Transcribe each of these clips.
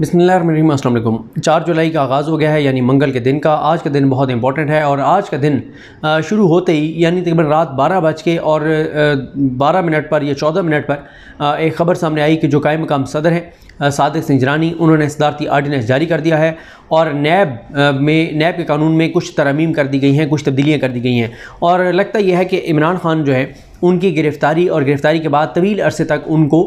बिस्मिल्लाम अल्लाम चार जुलाई का आगाज़ हो गया है यानी मंगल के दिन का आज का दिन बहुत इंपॉर्टेंट है और आज का दिन शुरू होते ही यानी तकरीबन रात बारह बज के और बारह मिनट पर या चौदह मिनट पर एक ख़बर सामने आई कि जो कायम मकाम सदर हैं सिंह जरानी उन्होंने सदारती आर्डीनेंस जारी कर दिया है और नैब में नैब के कानून में कुछ तरमीम कर दी गई हैं कुछ तब्दीलियाँ कर दी गई हैं और लगता यह है कि इमरान खान जो है उनकी गिरफ़्तारी और गिरफ़्तारी के बाद तवील अरसे तक उनको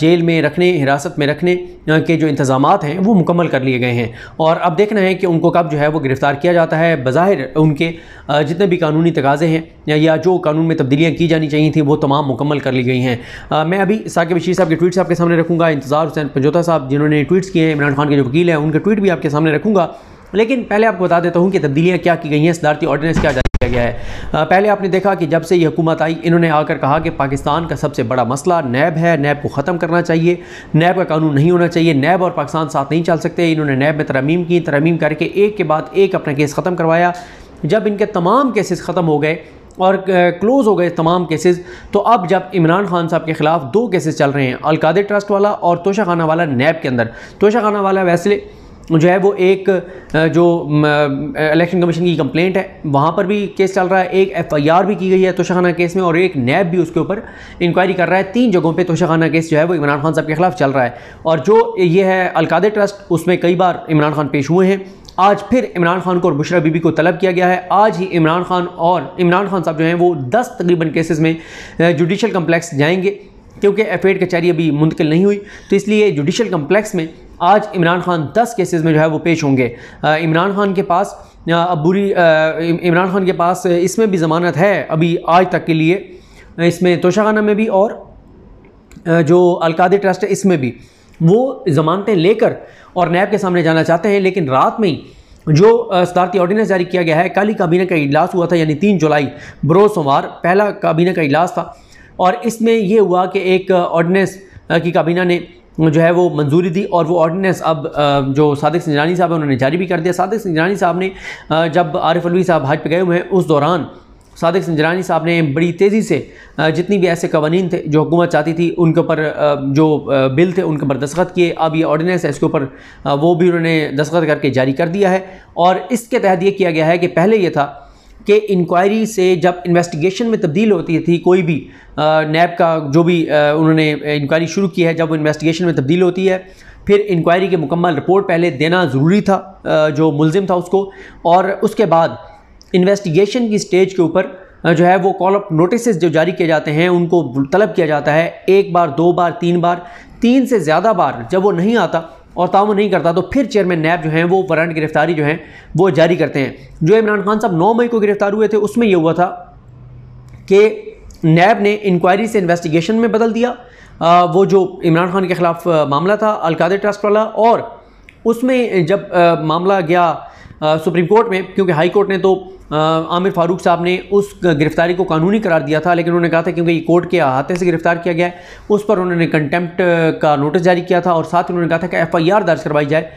जेल में रखने हिरासत में रखने के जो इंतज़ाम हैं वो मुकम्मल कर लिए गए हैं और अब देखना है कि उनको कब जो है वो गिरफ़्तार किया जाता है बाहिर उनके जितने भी कानूनी तकाज़े हैं या जो कानून में तब्दीलियाँ की जानी चाहिए थी वो तमाम मुकम्मल कर ली गई हैं मैं अभी साकिब बशीर साहब के ट्वीट्स आपके सामने रखूँगा इंतज़ार हुसैन पंजोता साहब जिन्होंने ट्वीट्स किए हैं इमरान खान के जो वकील हैं उनके ट्वीट भी आपके सामने रखूँगा लेकिन पहले आपको बता देता हूँ कि तब्दीलियाँ क्या की गई हैं सदारती ऑर्डिनेंस क्या गया है पहले आपने देखा कि जब से ये हुकूमत आई इन्होंने आकर कहा कि पाकिस्तान का सबसे बड़ा मसला नैब है नैब को ख़त्म करना चाहिए नैब का कानून नहीं होना चाहिए नैब और पाकिस्तान साथ नहीं चल सकते इन्होंने नैब में तरमीम की तरमीम करके एक के बाद एक अपना केस ख़त्म करवाया जब इनके तमाम केसेस ख़त्म हो गए और क्लोज़ हो गए तमाम केसेस तो अब जब इमरान खान साहब के ख़िलाफ़ दो केसेस चल रहे हैं अलकादे ट्रस्ट वाला और तोशा खाना वाला नैब के अंदर तोशा खाना वाला वैसे जो है वो एक जो इलेक्शन कमीशन की कंप्लेंट है वहाँ पर भी केस चल रहा है एक एफआईआर भी की गई है तोशाखाना केस में और एक नैब भी उसके ऊपर इंक्वायरी कर रहा है तीन जगहों पे तोशाखाना केस जो है वो इमरान खान साहब के खिलाफ चल रहा है और जो ये है अलकादे ट्रस्ट उसमें कई बार इमरान खान पेश हुए हैं आज फिर इमरान खान को और बुशरा बीबी को तलब किया गया है आज ही इमरान खान और इमरान खान साहब जो हैं वो दस तकरीबन केसेस में जुडिशल कम्प्लेक्स जाएंगे क्योंकि एफ एड कचहरी अभी मुंतकिल नहीं हुई तो इसलिए जुडिशल कम्प्लेक्स में आज इमरान खान दस केसेस में जो है वो पेश होंगे इमरान खान के पास अब बुरी इमरान खान के पास इसमें भी ज़मानत है अभी आज तक के लिए इसमें तोशाखाना में भी और जो अलकादे ट्रस्ट है इसमें भी वो ज़मानतें लेकर और नैब के सामने जाना चाहते हैं लेकिन रात में ही जो सदारती ऑर्डीनेंस जारी किया गया है कल ही काबीना का इजलास हुआ था यानी तीन जुलाई बरोज सोमवार पहला काबीना का इजलास था और इसमें यह हुआ कि एक ऑर्डीनेंस की काबीना ने जो है वो मंजूरी दी और वो ऑर्डीनेंस अब जो सादिक सिंजरानी साहब हैं उन्होंने जारी भी कर दिया सादिक सिंजरानी साहब ने जब आरिफ अलवी साहब हज पे गए हुए हैं उस दौरान सादिक सिंजरानी साहब ने बड़ी तेज़ी से जितनी भी ऐसे कवानीन थे जो हुकूमत चाहती थी उनके ऊपर जो बिल थे उनके ऊपर दस्खत किए अब ये ऑर्डिनेंस है इसके ऊपर वो भी उन्होंने दस्खत करके जारी कर दिया है और इसके तहत ये किया गया है कि पहले ये था के इंक्वायरी से जब इन्वेस्टिगेशन में तब्दील होती थी कोई भी नैब का जो भी उन्होंने इंक्वायरी शुरू की है जब इन्वेस्टिगेशन में तब्दील होती है फिर इंक्वायरी के मुकम्मल रिपोर्ट पहले देना ज़रूरी था जो मुलजिम था उसको और उसके बाद इन्वेस्टिगेशन की स्टेज के ऊपर जो है वो कॉल अप नोटिस जो जारी किए जाते हैं उनको तलब किया जाता है एक बार दो बार तीन बार तीन से ज़्यादा बार जब वो नहीं आता और ताउन नहीं करता तो फिर चेयरमैन नैब जो है वो वारंट गिरफ्तारी जो है वो जारी करते हैं जो इमरान खान साहब नौ मई को गिरफ्तार हुए थे उसमें यह हुआ था कि नैब ने इंक्वायरी से इन्वेस्टिगेशन में बदल दिया आ, वो जो इमरान खान के ख़िलाफ़ मामला था अलकादे ट्रस्ट वाला और उसमें जब आ, मामला गया सुप्रीम कोर्ट में क्योंकि हाई कोर्ट ने तो आमिर फारूक साहब ने उस गिरफ्तारी को कानूनी करार दिया था लेकिन उन्होंने कहा था क्योंकि कोर्ट के अहाते से गिरफ्तार किया गया है उस पर उन्होंने कंटेम्प्ट का नोटिस जारी किया था और साथ ही उन्होंने कहा था कि एफ दर्ज करवाई जाए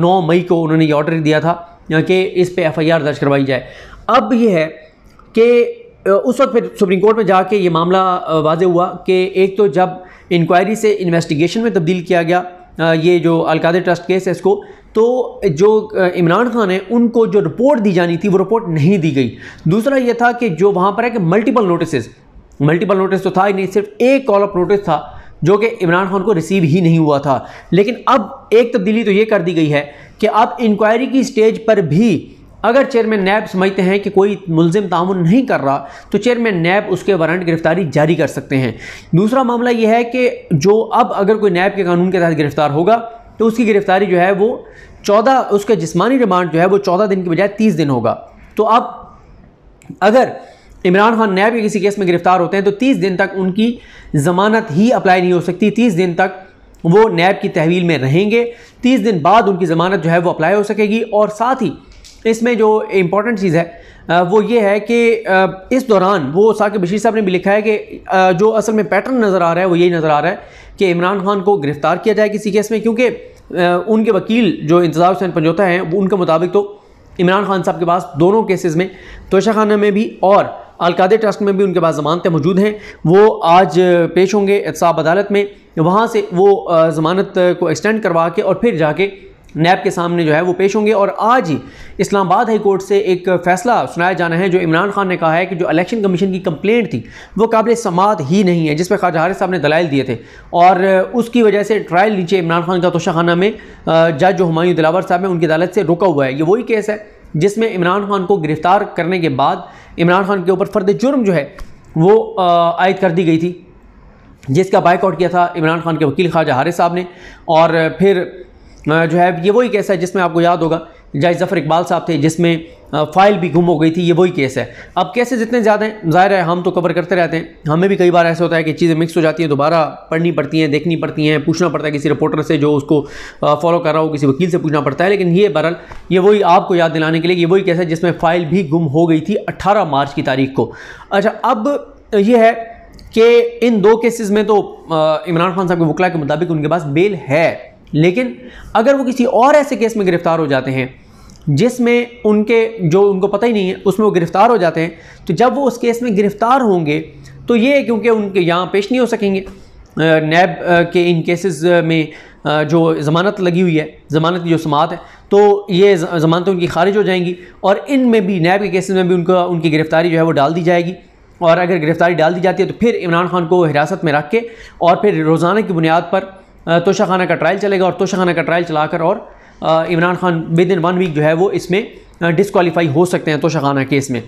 नौ मई को उन्होंने ये ऑर्डर दिया था कि इस पर एफ दर्ज करवाई जाए अब यह है कि उस वक्त फिर सुप्रीम कोर्ट में जाके ये मामला वाज हुआ कि एक तो जब इंक्वायरी से इन्वेस्टिगेशन में तब्दील किया गया ये जो अलकादे ट्रस्ट केस है इसको तो जो इमरान खान है उनको जो रिपोर्ट दी जानी थी वो रिपोर्ट नहीं दी गई दूसरा ये था कि जो वहाँ पर है कि मल्टीपल नोटिस मल्टीपल नोटिस तो था ही नहीं सिर्फ एक कॉल ऑफ नोटिस था जो कि इमरान खान को रिसीव ही नहीं हुआ था लेकिन अब एक तब्दीली तो ये कर दी गई है कि अब इंक्वायरी की स्टेज पर भी अगर चेयरमैन नैब समझते हैं कि कोई मुलजिम ताउन नहीं कर रहा तो चेयरमैन नैब उसके वारंट गिरफ्तारी जारी कर सकते हैं दूसरा मामला यह है कि जो अब अगर कोई नैब के कानून के तहत गिरफ्तार होगा तो उसकी गिरफ्तारी जो है वो चौदह उसका जिसमानी रिमांड जो है वो चौदह दिन की बजाय तीस दिन होगा तो अब अगर इमरान खान नैब या किसी केस में गिरफ्तार होते हैं तो तीस दिन तक उनकी ज़मानत ही अप्लाई नहीं हो सकती तीस दिन तक वो नैब की तहवील में रहेंगे तीस दिन बाद उनकी ज़मानत जो है वो अप्लाई हो सकेगी और साथ ही इसमें जो इम्पॉर्टेंट चीज़ है वो ये है कि इस दौरान वो साकिब बशीर साहब ने भी लिखा है कि जो असल में पैटर्न नज़र आ रहा है वो यही नज़र आ रहा है कि इमरान खान को गिरफ़्तार किया जाए किसी केस में क्योंकि उनके वकील जो इंतज़ार हुसैन पंजोता हैं उनके मुताबिक तो इमरान खान साहब के पास दोनों केसेस में तोशा खाना में भी और अलकादे ट्रस्ट में भी उनके पास ज़मानतें मौजूद हैं वो आज पेश होंगे एहसाब अदालत में वहाँ से वो ज़मानत को एक्सटेंड करवा के और फिर जाके नैब के सामने जो है वो पेश होंगे और आज ही इस्लामाबाद हाई कोर्ट से एक फैसला सुनाया जाना है जो इमरान खान ने कहा है कि जो इलेक्शन कमीशन की कंप्लेंट थी वो काबिल समात ही नहीं है जिस पर ख्वाजा हारिस साहब ने दलाइल दिए थे और उसकी वजह से ट्रायल नीचे इमरान खान का तोशाखाना में जज जो हमायूं दिलावर साहब हैं उनकी अदालत से रुका हुआ है ये वही केस है जिसमें इमरान खान को गिरफ़्तार करने के बाद इमरान खान के ऊपर फर्द जुर्म जो है वो आयद कर दी गई थी जिसका बाइकआउट किया था इमरान खान के वकील ख्वाजा हारिस साहब ने और फिर जो है ये वही केस है जिसमें आपको याद होगा जाय जफ़र इकबाल साहब थे जिसमें फ़ाइल भी गुम हो गई थी ये वही केस है अब केसेस इतने ज़्यादा हैं ज़ाहिर है हम तो कवर करते रहते हैं हमें भी कई बार ऐसा होता है कि चीज़ें मिक्स हो जाती हैं दोबारा पढ़नी पड़ती हैं देखनी पड़ती हैं पूछना पड़ता है किसी रिपोर्टर से जो उसको फॉलो कर रहा हो किसी वकील से पूछना पड़ता है लेकिन ये बहरल ये वही आपको याद दिलाने के लिए ये वही केस है जिसमें फ़ाइल भी गुम हो गई थी अट्ठारह मार्च की तारीख को अच्छा अब यह है कि इन दो केसेस में तो इमरान खान साहब के वकला के मुताबिक उनके पास बेल है लेकिन अगर वो किसी और ऐसे केस में गिरफ़्तार हो जाते हैं जिसमें उनके जो उनको पता ही नहीं है उसमें वो गिरफ़्तार हो जाते हैं तो जब वो उस केस में गिरफ़्तार होंगे तो ये क्योंकि उनके यहाँ पेश नहीं हो सकेंगे नैब के इन केसेस में जो ज़मानत लगी हुई है ज़मानत की जो समात है तो ये ज़मानतें उनकी खारिज हो जाएंगी और इन में भी नैब के केसेस में भी उनका उनकी गिरफ़्तारी जो है वो डाल दी जाएगी और अगर गिरफ़्तारी डाल दी जाती है तो फिर इमरान खान को हिरासत में रख के और फिर रोज़ाना की बुनियाद पर तोशाखाना का ट्रायल चलेगा और तोशा खाना का ट्रायल चलाकर और Imran Khan within one week जो है वो इसमें डिसकॉलीफाई हो सकते हैं तोशा खाना केस में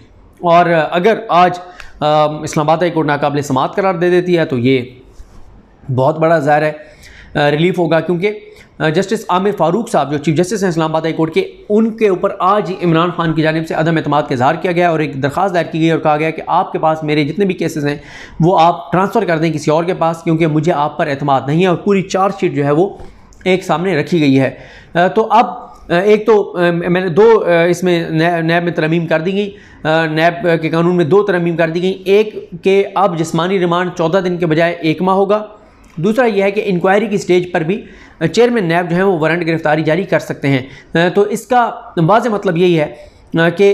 और अगर आज इस्लामाबाद हाई कोर्ट नाकबले समात करार दे देती है तो ये बहुत बड़ा ज़ाहिर है रिलीफ होगा क्योंकि जस्टिस आमिर फारूक साहब जो चीफ जस्टिस हैं इस्लामाबाद हाई कोर्ट के उनके ऊपर आज ही इमरान खान की जानब से अदम अतमाद का इजहार किया गया और एक दरख्वास्त दायर की गई और कहा गया कि आपके पास मेरे जितने भी केसेस हैं वो आप ट्रांसफ़र कर दें किसी और के पास क्योंकि मुझे आप पर अतमाद नहीं है और पूरी चार्जशीट जो है वो एक सामने रखी गई है तो अब एक तो मैंने दो इसमें नैब में तरमीम कर दी गई नैब के कानून में दो तरमीम कर दी गई एक के अब जिसमानी रिमांड चौदह दिन के बजाय एक माह होगा दूसरा यह है कि इंक्वायरी की स्टेज पर भी चेयरमैन नैब जो है वो वारंट गिरफ्तारी जारी कर सकते हैं तो इसका वाज मतलब यही है कि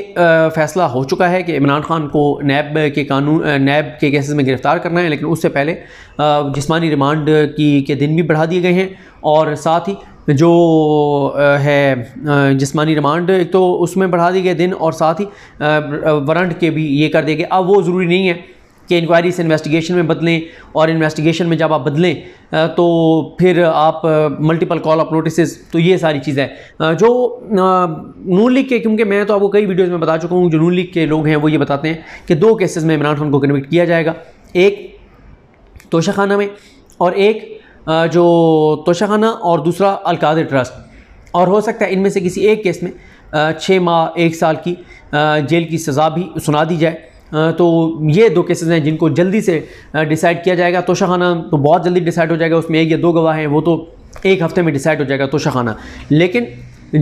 फैसला हो चुका है कि इमरान खान को नैब के कानून नैब के केसेस में गिरफ़्तार करना है लेकिन उससे पहले जिस्मानी रिमांड की के दिन भी बढ़ा दिए गए हैं और साथ ही जो है जिस्मानी रिमांड एक तो उसमें बढ़ा दिए गए दिन और साथ ही वारंट के भी ये कर दिए गए अब वो ज़रूरी नहीं है कि इंक्वायरी से इन्वेस्टिगेशन में बदलें और इन्वेस्टिगेशन में जब आप बदलें तो फिर आप मल्टीपल कॉल ऑफ नोटिस तो ये सारी चीज़ें जो नून लीग के क्योंकि मैं तो आपको कई वीडियोज़ में बता चुका हूँ जो नून लीग के लोग हैं वो ये बताते हैं कि दो केसेस में इमरान खान को कन्विक्ट किया जाएगा एक तोशाखाना में और एक जो तोशाखाना और दूसरा अलकाद ट्रस्ट और हो सकता है इनमें से किसी एक केस में छः माह एक साल की जेल की सज़ा भी सुना दी जाए तो ये दो केसेस हैं जिनको जल्दी से डिसाइड किया जाएगा तोशाखाना तो बहुत जल्दी डिसाइड हो जाएगा उसमें एक या दो गवाह हैं वो तो एक हफ्ते में डिसाइड हो जाएगा तोशाखाना लेकिन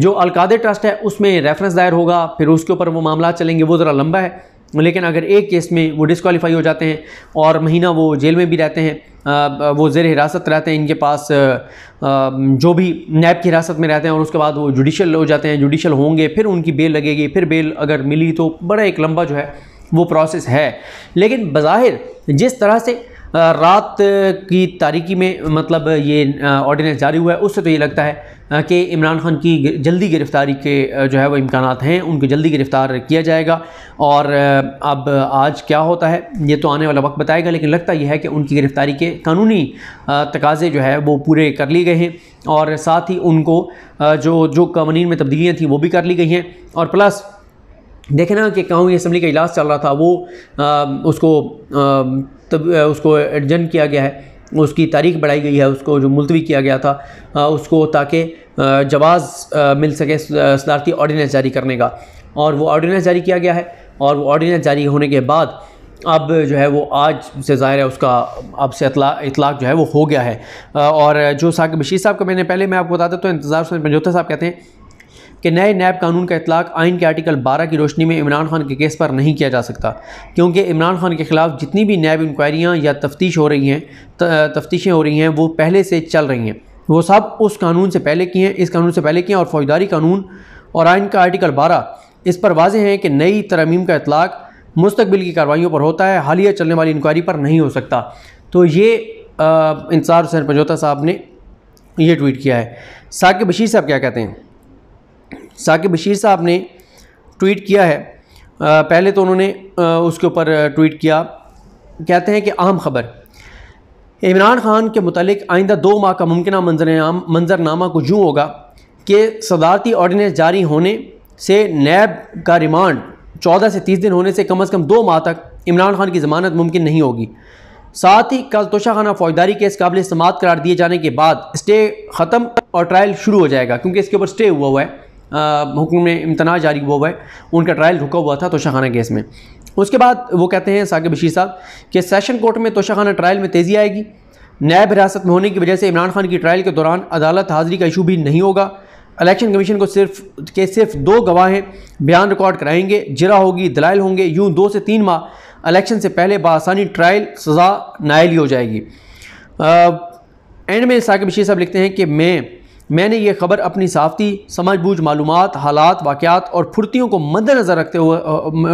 जो अलकादे ट्रस्ट है उसमें रेफरेंस दायर होगा फिर उसके ऊपर वो मामला चलेंगे वो ज़रा लंबा है लेकिन अगर एक केस में वो डिसकॉलीफाई हो जाते हैं और महीना वो जेल में भी रहते हैं वो जेर हिरासत रहते हैं इनके पास जो भी नैब की हिरासत में रहते हैं और उसके बाद वो जुडिशल हो जाते हैं जुडिशल होंगे फिर उनकी बेल लगेगी फिर बेल अगर मिली तो बड़ा एक लंबा जो है वो प्रोसेस है लेकिन बाहिर जिस तरह से रात की तारीकी में मतलब ये ऑर्डिनेंस जारी हुआ है उससे तो ये लगता है कि इमरान खान की जल्दी गिरफ़्तारी के जो है वो इम्कान हैं उनको जल्दी गिरफ़्तार किया जाएगा और अब आज क्या होता है ये तो आने वाला वक्त बताएगा लेकिन लगता यह है कि उनकी गिरफ़्तारी के कानूनी तकाजे जो है वो पूरे कर लिए गए हैं और साथ ही उनको जो जो कवानीन में तब्दीलियाँ थी वो भी कर ली गई हैं और प्लस देखे ना कि गाँव असम्बली का इजलास चल रहा था वो आ, उसको आ, तब उसको एडजन किया गया है उसकी तारीख बढ़ाई गई है उसको जो मुलतवी किया गया था आ, उसको ताकि जवाज़ मिल सके सदारती ऑर्डीनेंस जारी करने का और वो ऑर्डीनेंस जारी किया गया है और वो ऑर्डीनेंस जारी होने के बाद अब जो है वो आज से ज़ाहिर है उसका अब से इतला इतलाक जो है वो हो गया है और जो साकिब बशीर साहब का मैंने पहले मैं आपको बता देता तो इंतज़ार पंजोता साहब कहते हैं कि नए नैब कानून का इतलाक आइन के आर्टिकल 12 की रोशनी में इमरान खान के केस पर नहीं किया जा सकता क्योंकि इमरान खान के ख़िलाफ़ जितनी भी नैब इंक्वायरियाँ या तफ्तीश हो रही हैं तफ्तीशें हो रही हैं वो पहले से चल रही हैं वो सब उस कानून से पहले की हैं इस कानून से पहले की हैं और फौजदारी कानून और आइन का आर्टिकल बारह इस पर वाजे है कि नई तरमीम का इतलाक मुस्तबिल की कार्रवाइयों पर होता है हालिया चलने वाली इंक्वायरी पर नहीं हो सकता तो ये इंसार हुसैन पंजोता साहब ने ये ट्वीट किया है साकिब बशीर साहब क्या कहते हैं साकिब बशीर साहब ने ट्वीट किया है पहले तो उन्होंने उसके ऊपर ट्वीट किया कहते हैं कि अहम खबर इमरान खान के मतलब आइंदा दो माह का मुमकिन मंजर मंजरनामा कुछ यूँ होगा कि सदारती ऑर्डीनेंस जारी होने से नैब का रिमांड चौदह से तीस दिन होने से कम अज़ कम दो माह तक इमरान खान की जमानत मुमकिन नहीं होगी साथ ही कल तोशाखाना फौजदारी केस काबिल समात करार दिए जाने के बाद स्टे ख़त्म और ट्रायल शुरू हो जाएगा क्योंकि इसके ऊपर स्टे हुआ हुआ है हुक्म इम्तना जारी हुआ हुआ है उनका ट्रायल रुका हुआ था तोशाखाना केस में उसके बाद वो कहते हैं साकिब बशीर साहब कि सेशन कोर्ट में तोशाखाना ट्रायल में तेज़ी आएगी नायब हिरासत में होने की वजह से इमरान खान की ट्रायल के दौरान अदालत हाजिरी का इशू भी नहीं होगा इलेक्शन कमीशन को सिर्फ के सिर्फ दो गवाहें बयान रिकॉर्ड कराएंगे जरा होगी दलाइल होंगे यूँ दो से तीन माह इलेक्शन से पहले बसानी ट्रायल सज़ा नायली हो जाएगी एंड में साकिब बशीर साहब लिखते हैं कि मैं मैंने ये खबर अपनी समझ समझबूझ मालूम हालात वाक़ात और फुर्तियों को मद्दनज़र रखते हुए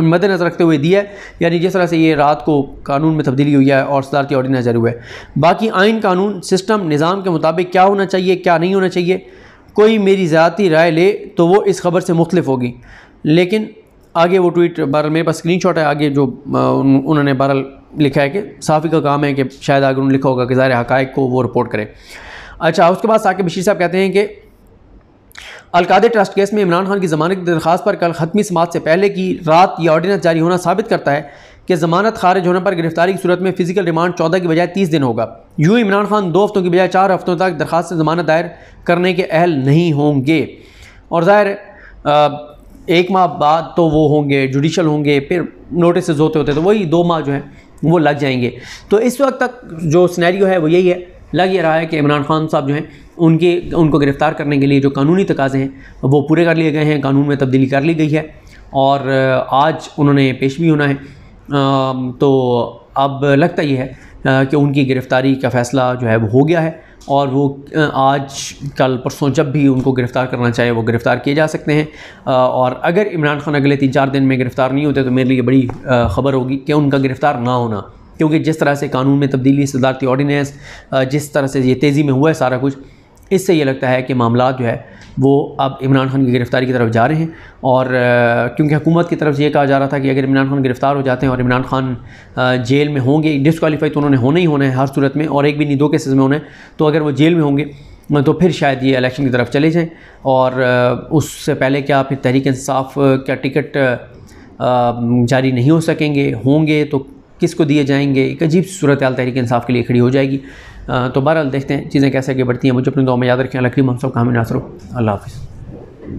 मद्दनज़र रखते हुए दी है यानी जिस तरह से ये रात को कानून में तब्दीली हुई है और सदारती ऑर्डिनेस जारी हुआ है बाकी आइन कानून सिस्टम निज़ाम के मुताबिक क्या होना चाहिए क्या नहीं होना चाहिए कोई मेरी ज़्यादा राय ले तो वो इस खबर से मुख्तफ होगी लेकिन आगे वो ट्वीट बहरल मेरे पास स्क्रीन शॉट है आगे जो उन्होंने बहरल लिखा है कि साफ़ी का काम है कि शायद आगे उन्होंने लिखा होगा कि ज़ाहिर हक़ को वो रिपोर्ट करें अच्छा उसके बाद साकिब बशीर साहब कहते हैं कि अलकादे ट्रस्ट केस में इमरान खान की जमानत की दरख्वास्त पर कल हतमी समात से पहले की रात यह ऑर्डिनेंस जारी होना साबित करता है कि जमानत खारिज होने पर गिरफ्तारी की सूरत में फिजिकल रिमांड चौदह की बजाय तीस दिन होगा यूँ इमरान खान दो हफ्तों की बजाय चार हफ्तों तक दरखास्त जमानत दायर करने के अहल नहीं होंगे और ज़ाहिर एक माह बाद तो वो होंगे जुडिशल होंगे फिर नोटिस होते होते तो वही दो माह जो हैं वो लग जाएंगे तो इस वक्त तक जो स्नैरियो है वो यही है लग ये रहा है कि इमरान खान साहब जो हैं उनके उनको गिरफ़्तार करने के लिए जो कानूनी तकाजे हैं वो पूरे कर लिए गए हैं कानून में तब्दीली कर ली गई है और आज उन्होंने पेश भी होना है तो अब लगता ये है कि उनकी गिरफ़्तारी का फ़ैसला जो है वो हो गया है और वो आज कल परसों जब भी उनको गिरफ़्तार करना चाहे वो गिरफ़्तार किए जा सकते हैं और अगर इमरान खान अगले तीन चार दिन में गिरफ़्तार नहीं होते तो मेरे लिए बड़ी ख़बर होगी कि उनका गिरफ़्तार ना होना क्योंकि जिस तरह से कानून में तब्दीली सदारती ऑर्डीनेंस जिस तरह से ये तेज़ी में हुआ है सारा कुछ इससे ये लगता है कि मामला जो है वो अब इमरान खान की गिरफ़्तारी की तरफ जा रहे हैं और क्योंकि हुकूमत की तरफ से ये कहा जा रहा था कि अगर इमरान खान गिरफ़्तार हो जाते हैं और इमरान खान जेल में होंगे डिसकॉलीफाई तो उन्होंने होना ही होना है हर सूरत में और एक भी नहीं दो केसेज़ में होना है तो अगर वो जेल में होंगे तो फिर शायद ये इलेक्शन की तरफ चले जाएँ और उससे पहले क्या फिर तहरीक इंसाफ का टिकट जारी नहीं हो सकेंगे होंगे तो किसको दिए जाएंगे एक अजीब सूरत आल तहरीक इंसाफ के लिए खड़ी हो जाएगी आ, तो बहरहाल देखते हैं चीज़ें कैसे आगे बढ़ती हैं मुझे अपने दो में याद रखें अल्लाह करीम हम कामिन का हमें अल्लाह हाफिज़